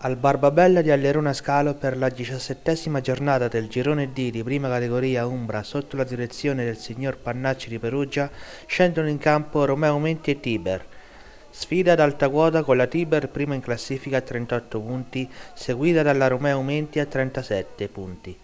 Al Barbabella di Allerona Scalo per la diciassettesima giornata del girone D di prima categoria Umbra sotto la direzione del signor Pannacci di Perugia scendono in campo Romeo Menti e Tiber. Sfida ad alta quota con la Tiber prima in classifica a 38 punti, seguita dalla Romeo Menti a 37 punti.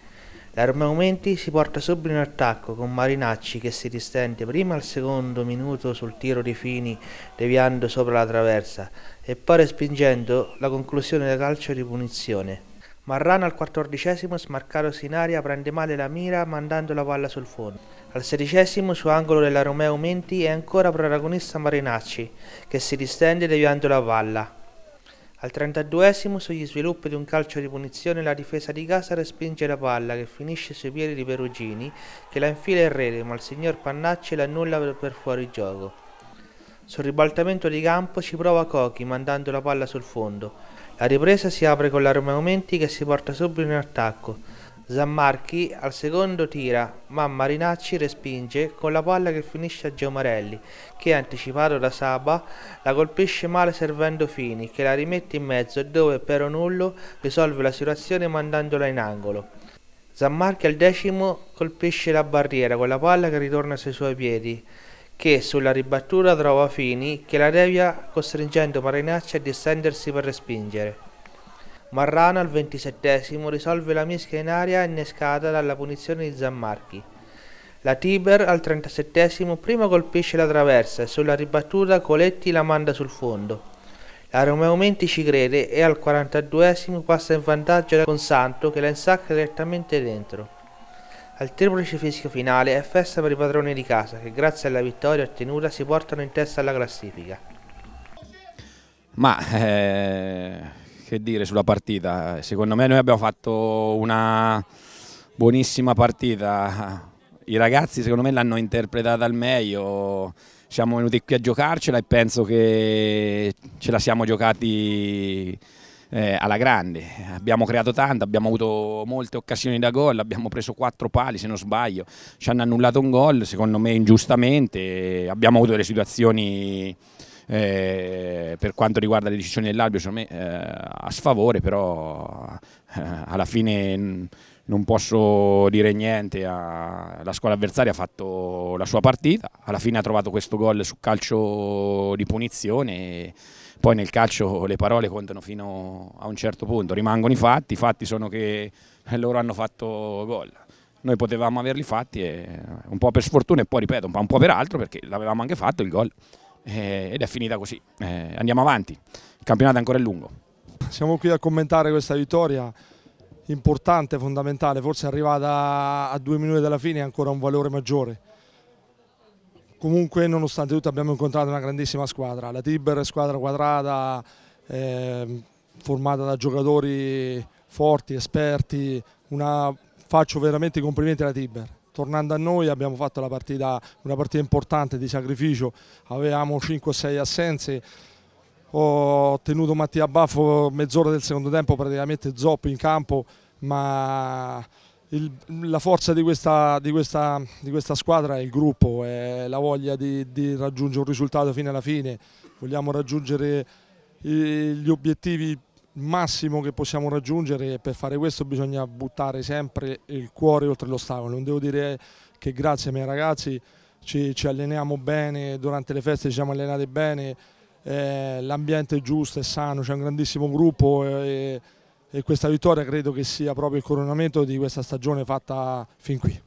L'arma aumenti si porta subito in attacco con Marinacci che si distende prima al secondo minuto sul tiro di Fini deviando sopra la traversa e poi respingendo la conclusione da calcio di punizione. Marrano al quattordicesimo smarcatosi in aria prende male la mira mandando la palla sul fondo. Al sedicesimo su angolo della Romeo Menti è ancora protagonista Marinacci che si distende deviando la palla. Al 32esimo sugli sviluppi di un calcio di punizione la difesa di Casa respinge la palla che finisce sui piedi di Perugini che la infila in rete ma il signor Pannacci l'annulla per, fuori gioco. Sul ribaltamento di campo ci prova Cochi mandando la palla sul fondo. La ripresa si apre con la Romeo Menti che si porta subito in attacco. Zammarchi al secondo tira, ma Marinacci respinge con la palla che finisce a Giomarelli, che anticipato da Saba la colpisce male servendo Fini, che la rimette in mezzo dove però nullo risolve la situazione mandandola in angolo. Zammarchi al decimo colpisce la barriera con la palla che ritorna sui suoi piedi, che sulla ribattura trova Fini, che la devia costringendo Marinacci a distendersi per respingere. Marrano al ventisettesimo risolve la mischia in aria innescata dalla punizione di Zammarchi. La Tiber al trentasettesimo prima colpisce la traversa e sulla ribattuta Coletti la manda sul fondo. La Romeo Menti ci crede e al 42 passa in vantaggio con Santo che la insacca direttamente dentro. Al triplice fischio finale è festa per i padroni di casa che grazie alla vittoria ottenuta si portano in testa alla classifica. Ma eh, che dire sulla partita? Secondo me noi abbiamo fatto una buonissima partita. I ragazzi secondo me l'hanno interpretata al meglio. Siamo venuti qui a giocarcela e penso che ce la siamo giocati eh, alla grande. Abbiamo creato tanto, abbiamo avuto molte occasioni da gol, abbiamo preso quattro pali se non sbaglio, ci hanno annullato un gol, secondo me ingiustamente, abbiamo avuto delle situazioni eh, per quanto riguarda le decisioni dell'arbitro me, eh, a sfavore però eh, alla fine non posso dire niente, la squadra avversaria ha fatto la sua partita, alla fine ha trovato questo gol su calcio di punizione, poi nel calcio le parole contano fino a un certo punto, rimangono i fatti, i fatti sono che loro hanno fatto gol. Noi potevamo averli fatti, e, un po' per sfortuna e poi ripeto, un po' per altro perché l'avevamo anche fatto il gol. Eh, ed è finita così. Eh, andiamo avanti, il campionato è ancora lungo. Siamo qui a commentare questa vittoria importante, fondamentale, forse arrivata a due minuti dalla fine ha ancora un valore maggiore. Comunque nonostante tutto abbiamo incontrato una grandissima squadra, la Tiber squadra quadrata, eh, formata da giocatori forti, esperti, una... faccio veramente i complimenti alla Tiber tornando a noi abbiamo fatto partita, una partita importante di sacrificio, avevamo 5-6 assenze, ho tenuto Mattia Baffo mezz'ora del secondo tempo praticamente zoppo in campo, ma il, la forza di questa, di, questa, di questa, squadra è il gruppo, è la voglia di, di raggiungere un risultato fino alla fine, vogliamo raggiungere gli obiettivi massimo che possiamo raggiungere e per fare questo bisogna buttare sempre il cuore oltre l'ostacolo. Non devo dire che grazie ai miei ragazzi ci, ci alleniamo bene, durante le feste ci siamo allenati bene, eh, l'ambiente è giusto, è sano, c'è un grandissimo gruppo eh, e, e questa vittoria credo che sia proprio il coronamento di questa stagione fatta fin qui.